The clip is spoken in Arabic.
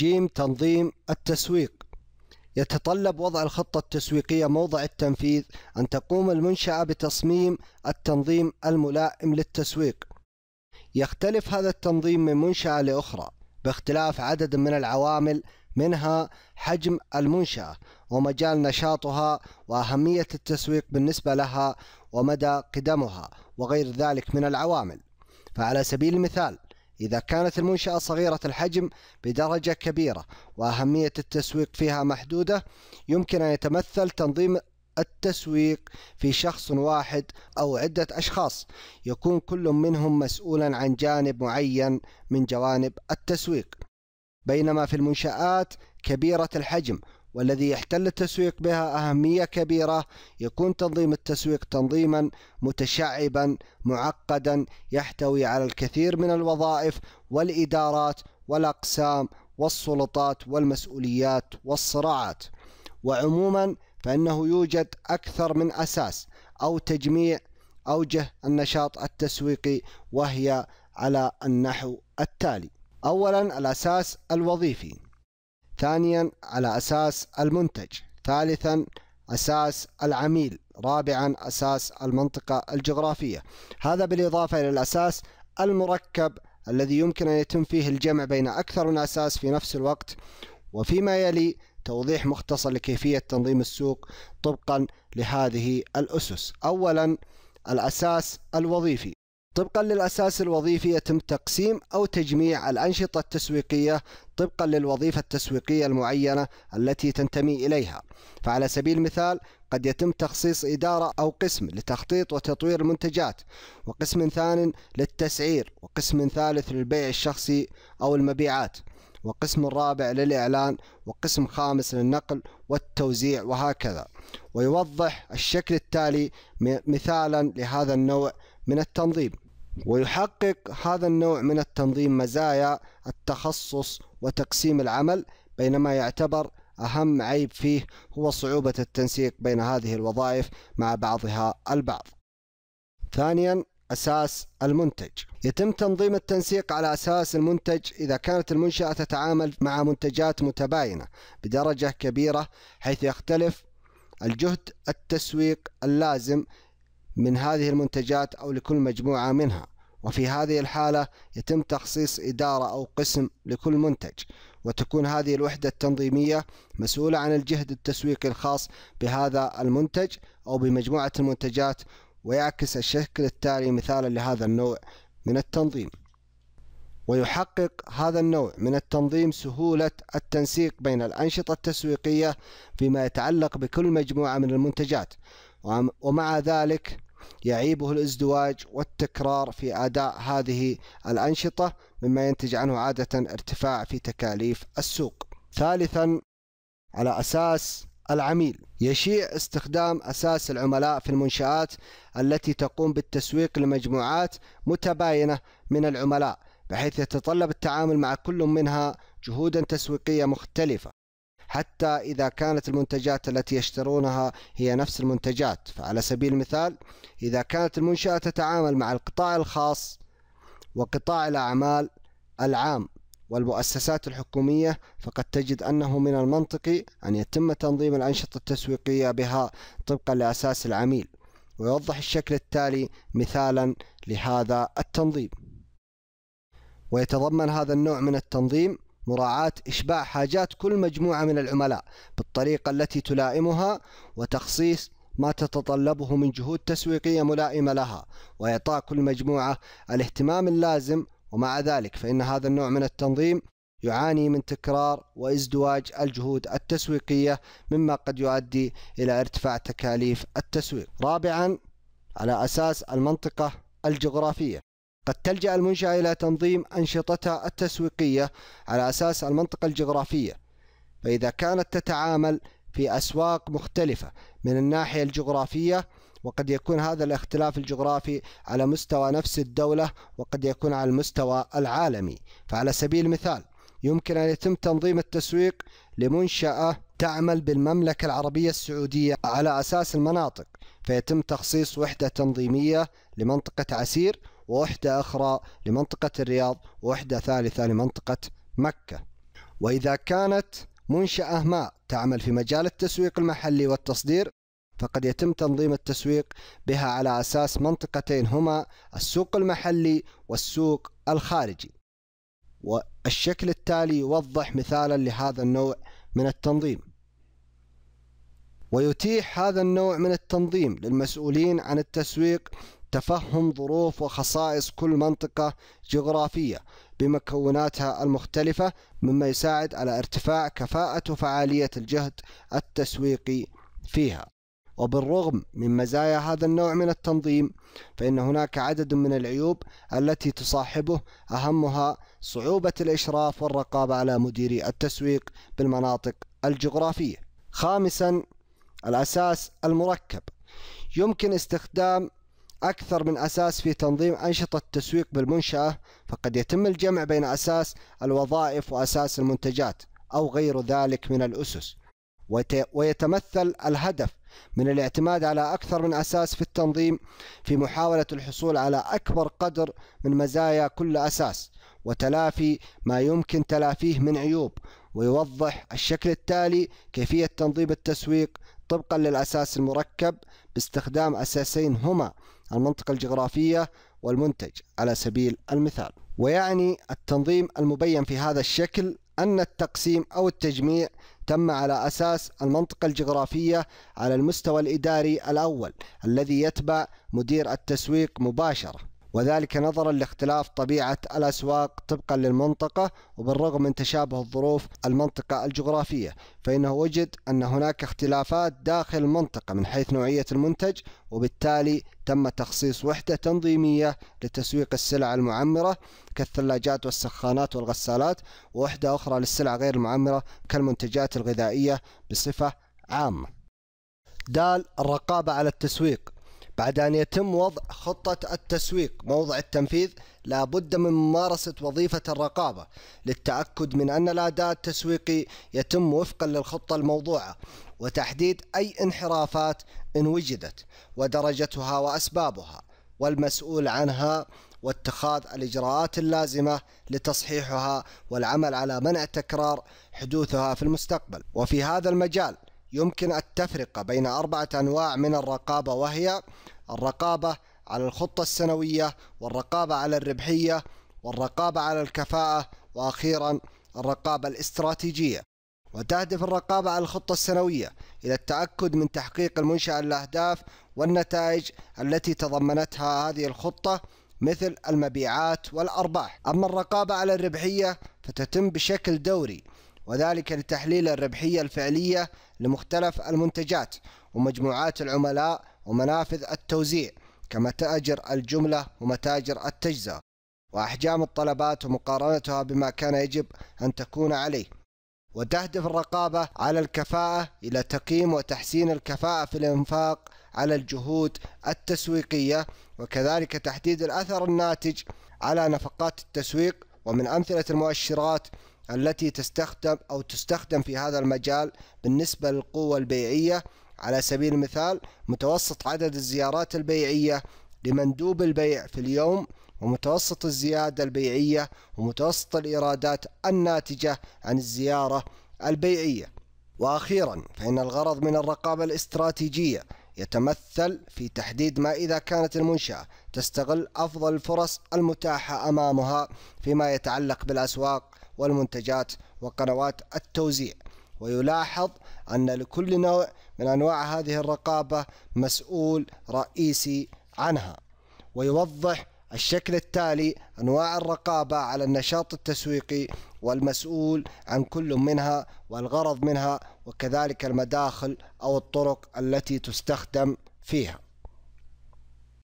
جيم تنظيم التسويق يتطلب وضع الخطة التسويقية موضع التنفيذ أن تقوم المنشأة بتصميم التنظيم الملائم للتسويق يختلف هذا التنظيم من منشأة لأخرى باختلاف عدد من العوامل منها حجم المنشأة ومجال نشاطها وأهمية التسويق بالنسبة لها ومدى قدمها وغير ذلك من العوامل فعلى سبيل المثال إذا كانت المنشأة صغيرة الحجم بدرجة كبيرة وأهمية التسويق فيها محدودة يمكن أن يتمثل تنظيم التسويق في شخص واحد أو عدة أشخاص يكون كل منهم مسؤولا عن جانب معين من جوانب التسويق بينما في المنشآت كبيرة الحجم والذي يحتل التسويق بها أهمية كبيرة يكون تنظيم التسويق تنظيما متشعبا معقدا يحتوي على الكثير من الوظائف والإدارات والأقسام والسلطات والمسؤوليات والصراعات وعموما فإنه يوجد أكثر من أساس أو تجميع أوجه النشاط التسويقي وهي على النحو التالي أولا الأساس الوظيفي ثانيا على أساس المنتج ثالثا أساس العميل رابعا أساس المنطقة الجغرافية هذا بالإضافة إلى الأساس المركب الذي يمكن أن يتم فيه الجمع بين أكثر من أساس في نفس الوقت وفيما يلي توضيح مختصر لكيفية تنظيم السوق طبقا لهذه الأسس أولا الأساس الوظيفي طبقا للأساس الوظيفي يتم تقسيم أو تجميع الأنشطة التسويقية طبقا للوظيفة التسويقية المعينة التي تنتمي إليها فعلى سبيل المثال قد يتم تخصيص إدارة أو قسم لتخطيط وتطوير المنتجات وقسم ثان للتسعير وقسم ثالث للبيع الشخصي أو المبيعات وقسم رابع للإعلان وقسم خامس للنقل والتوزيع وهكذا ويوضح الشكل التالي مثالا لهذا النوع من التنظيم ويحقق هذا النوع من التنظيم مزايا التخصص وتقسيم العمل بينما يعتبر أهم عيب فيه هو صعوبة التنسيق بين هذه الوظائف مع بعضها البعض. ثانيا أساس المنتج يتم تنظيم التنسيق على أساس المنتج إذا كانت المنشأة تتعامل مع منتجات متباينة بدرجة كبيرة حيث يختلف الجهد التسويق اللازم من هذه المنتجات أو لكل مجموعة منها وفي هذه الحالة يتم تخصيص إدارة أو قسم لكل منتج وتكون هذه الوحدة التنظيمية مسؤولة عن الجهد التسويقي الخاص بهذا المنتج أو بمجموعة المنتجات ويعكس الشكل التالي مثالا لهذا النوع من التنظيم ويحقق هذا النوع من التنظيم سهولة التنسيق بين الأنشطة التسويقية فيما يتعلق بكل مجموعة من المنتجات ومع ذلك يعيبه الازدواج والتكرار في أداء هذه الأنشطة مما ينتج عنه عادة ارتفاع في تكاليف السوق. ثالثا على أساس العميل يشيع استخدام أساس العملاء في المنشآت التي تقوم بالتسويق لمجموعات متباينة من العملاء بحيث يتطلب التعامل مع كل منها جهودا تسويقية مختلفة حتى إذا كانت المنتجات التي يشترونها هي نفس المنتجات فعلى سبيل المثال إذا كانت المنشأة تتعامل مع القطاع الخاص وقطاع الأعمال العام والمؤسسات الحكومية فقد تجد أنه من المنطقي أن يتم تنظيم الأنشطة التسويقية بها طبقا لأساس العميل ويوضح الشكل التالي مثالا لهذا التنظيم ويتضمن هذا النوع من التنظيم مراعاة إشباع حاجات كل مجموعة من العملاء بالطريقة التي تلائمها وتخصيص ما تتطلبه من جهود تسويقية ملائمة لها وإعطاء كل مجموعة الاهتمام اللازم ومع ذلك فإن هذا النوع من التنظيم يعاني من تكرار وازدواج الجهود التسويقية مما قد يؤدي إلى ارتفاع تكاليف التسويق رابعا على أساس المنطقة الجغرافية قد تلجأ المنشأة إلى تنظيم أنشطتها التسويقية على أساس المنطقة الجغرافية فإذا كانت تتعامل في أسواق مختلفة من الناحية الجغرافية وقد يكون هذا الاختلاف الجغرافي على مستوى نفس الدولة وقد يكون على المستوى العالمي فعلى سبيل المثال يمكن أن يتم تنظيم التسويق لمنشأة تعمل بالمملكة العربية السعودية على أساس المناطق فيتم تخصيص وحدة تنظيمية لمنطقة عسير ووحدة أخرى لمنطقة الرياض ووحدة ثالثة لمنطقة مكة وإذا كانت منشأة ما تعمل في مجال التسويق المحلي والتصدير فقد يتم تنظيم التسويق بها على أساس منطقتين هما السوق المحلي والسوق الخارجي والشكل التالي يوضح مثالا لهذا النوع من التنظيم ويتيح هذا النوع من التنظيم للمسؤولين عن التسويق تفهم ظروف وخصائص كل منطقة جغرافية بمكوناتها المختلفة مما يساعد على ارتفاع كفاءة وفعالية الجهد التسويقي فيها وبالرغم من مزايا هذا النوع من التنظيم فإن هناك عدد من العيوب التي تصاحبه أهمها صعوبة الإشراف والرقابة على مديري التسويق بالمناطق الجغرافية خامسا الأساس المركب يمكن استخدام أكثر من أساس في تنظيم أنشطة التسويق بالمنشأة فقد يتم الجمع بين أساس الوظائف وأساس المنتجات أو غير ذلك من الأسس ويتمثل الهدف من الاعتماد على أكثر من أساس في التنظيم في محاولة الحصول على أكبر قدر من مزايا كل أساس وتلافي ما يمكن تلافيه من عيوب ويوضح الشكل التالي كيفية تنظيم التسويق طبقا للأساس المركب باستخدام أساسين هما المنطقة الجغرافية والمنتج على سبيل المثال ويعني التنظيم المبين في هذا الشكل أن التقسيم أو التجميع تم على أساس المنطقة الجغرافية على المستوى الإداري الأول الذي يتبع مدير التسويق مباشرة وذلك نظرا لاختلاف طبيعة الأسواق طبقا للمنطقة وبالرغم من تشابه الظروف المنطقة الجغرافية فإنه وجد أن هناك اختلافات داخل المنطقة من حيث نوعية المنتج وبالتالي تم تخصيص وحدة تنظيمية لتسويق السلع المعمرة كالثلاجات والسخانات والغسالات ووحدة أخرى للسلع غير المعمرة كالمنتجات الغذائية بصفة عامة دال الرقابة على التسويق بعد أن يتم وضع خطة التسويق موضع التنفيذ لابد من ممارسة وظيفة الرقابة للتأكد من أن الأداء التسويقي يتم وفقا للخطة الموضوعة وتحديد أي انحرافات إن وجدت ودرجتها وأسبابها والمسؤول عنها واتخاذ الإجراءات اللازمة لتصحيحها والعمل على منع تكرار حدوثها في المستقبل وفي هذا المجال يمكن التفرقة بين أربعة أنواع من الرقابة وهي الرقابة على الخطة السنوية والرقابة على الربحية والرقابة على الكفاءة وأخيرا الرقابة الاستراتيجية وتهدف الرقابة على الخطة السنوية إلى التأكد من تحقيق المنشأة الأهداف والنتائج التي تضمنتها هذه الخطة مثل المبيعات والأرباح أما الرقابة على الربحية فتتم بشكل دوري وذلك لتحليل الربحية الفعلية لمختلف المنتجات ومجموعات العملاء ومنافذ التوزيع كمتاجر الجملة ومتاجر التجزئة وأحجام الطلبات ومقارنتها بما كان يجب أن تكون عليه وتهدف الرقابة على الكفاءة إلى تقييم وتحسين الكفاءة في الإنفاق على الجهود التسويقية وكذلك تحديد الأثر الناتج على نفقات التسويق ومن أمثلة المؤشرات التي تستخدم أو تستخدم في هذا المجال بالنسبة للقوة البيعية على سبيل المثال متوسط عدد الزيارات البيعية لمندوب البيع في اليوم ومتوسط الزيادة البيعية ومتوسط الإيرادات الناتجة عن الزيارة البيعية وأخيرا فإن الغرض من الرقابة الاستراتيجية يتمثل في تحديد ما إذا كانت المنشأة تستغل أفضل الفرص المتاحة أمامها فيما يتعلق بالأسواق والمنتجات وقنوات التوزيع ويلاحظ أن لكل نوع من أنواع هذه الرقابة مسؤول رئيسي عنها ويوضح الشكل التالي أنواع الرقابة على النشاط التسويقي والمسؤول عن كل منها والغرض منها وكذلك المداخل أو الطرق التي تستخدم فيها